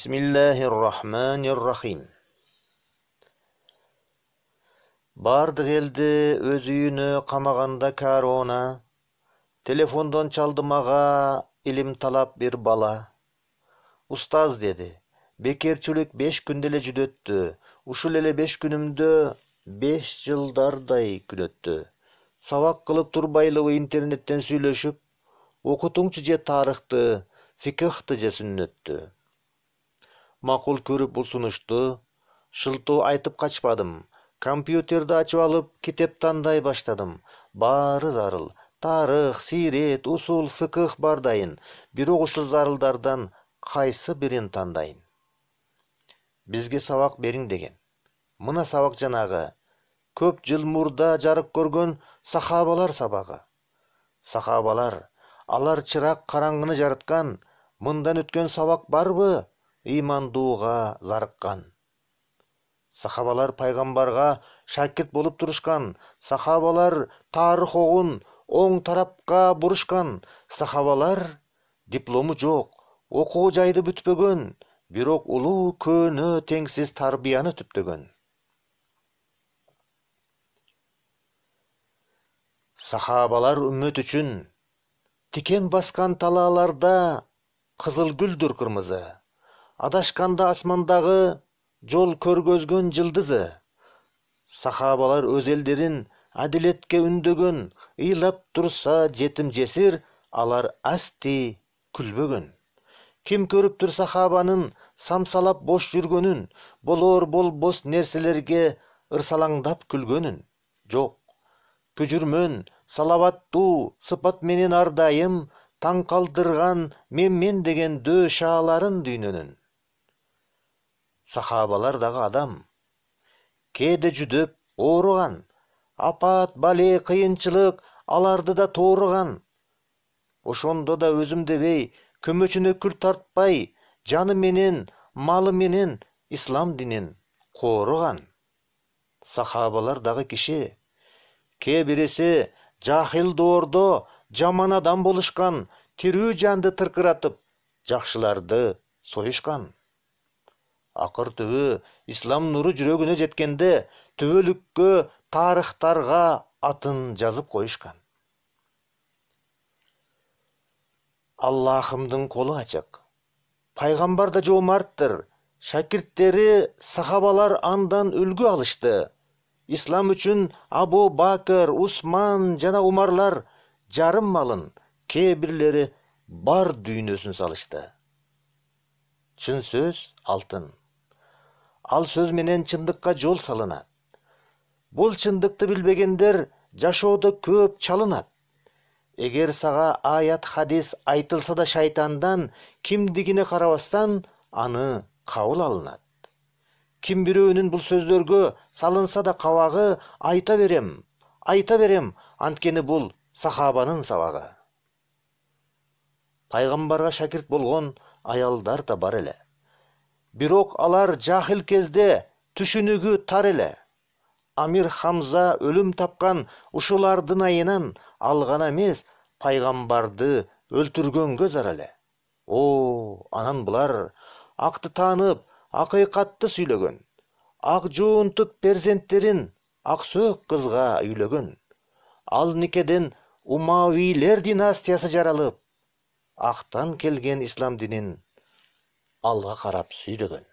بسم الله الرحمن الرحيم бардық елді өз үйіне қамағанда корона телефондан чалды маға илим талап бир бала устаз деді бекерчилик беш күнде эле жүдөттү ушул эле беш күнүмдө беш жылдардай күнөттү сабак кылып турбайлыбы интернеттен сүйлөшүп окутуңчу же тарыхты фикыхты же сүннөттү көріп бұл сұнышты Шылту айтып қачпадым, Компьютерді ашып алып кетеп тандай баштадым баары зарыл тарых сирет усул бар бардайын бирок ушул зарылдардан кайсы бирин тандайын бизге сабак бериң деген мына сабак жанагы көп жыл мурда жарык көргөн сахабалар сабагы сахабалар алар чырак караңгыны жараткан мындан өткөн сабак барбы имандуға зарыккан сахабалар пайгамбарга шакирт болып турушкан сахабалар тарых огун оң тарапқа бурушкан сахабалар дипломы жоқ, окуу жайды бүтпөгөн бирок улуу көөнө теңсиз тарбияны түптөгөн сахабалар үммөт үчүн тикен басқан талааларда кызыл гүлдүр кырмызы адашканда Асмандағы жол көргөзгөн жылдызы сахабалар өз элдерин адилетке үндөгөн ыйлап турса жетим жесир алар асти күлбөгөн ким көрүптүр сахабанын самсалап бош жүргөнүн болор бос нерселерге ырсалаңдап күлгөнүн жок күжүрмөн салабаттуу сыпат менен ар дайым таң калтырган мен мен деген дөө шааларын дүйнөнүн сахабалар дағы адам кеді жүдіп ооруган апат бале кыйынчылык аларды да тооруган ошондо да өзүм дебей көмөчүнө күл тартпай жаны менен малы менен ислам динин кооруган сахабалар дагы киши кээ бириси жахил доордо жаман адам болушкан тирүү жанды тыркыратып жакшыларды союшкан Ақыр түбі ислам нұры жүрегіне жеткенде түбөлүккө тарыхтарга атын жазып қойышқан. Аллахымдың қолы ачық. пайғамбар да жомарттыр шәкірттері сахабалар андан үлгі алышты ислам үчін абу бакыр усман жана умарлар жарым малын кейбірлері бар дүйнөсүн салышты чын сөз алтын ал сөз менен чындыкка жол салынат бул чындыкты билбегендер жашоодо көп чалынат эгер сага аят хадис айтылса да шайтандан кимдигине карабастан аны кабыл алынат ким бирөөнүн бул сөздөргө салынса да кабагы айта берем айта берем анткени бул сахабанын сабагы пайгамбарга шакирт болгон аялдар да бар эле бирок алар жахил кезде түшүнүгү тар эле амир хамза өлүм тапкан ушулардын айынан ал гана эмес пайгамбарды өлтүргөнгө зар эле о анан булар акты таанып акыйкатты сүйлөгөн ак жоонтуп перзенттерин ак сөөк кызга үйлөгөн ал никеден умавийлер династиясы жаралып актан келген ислам динин алға қарап сүйреген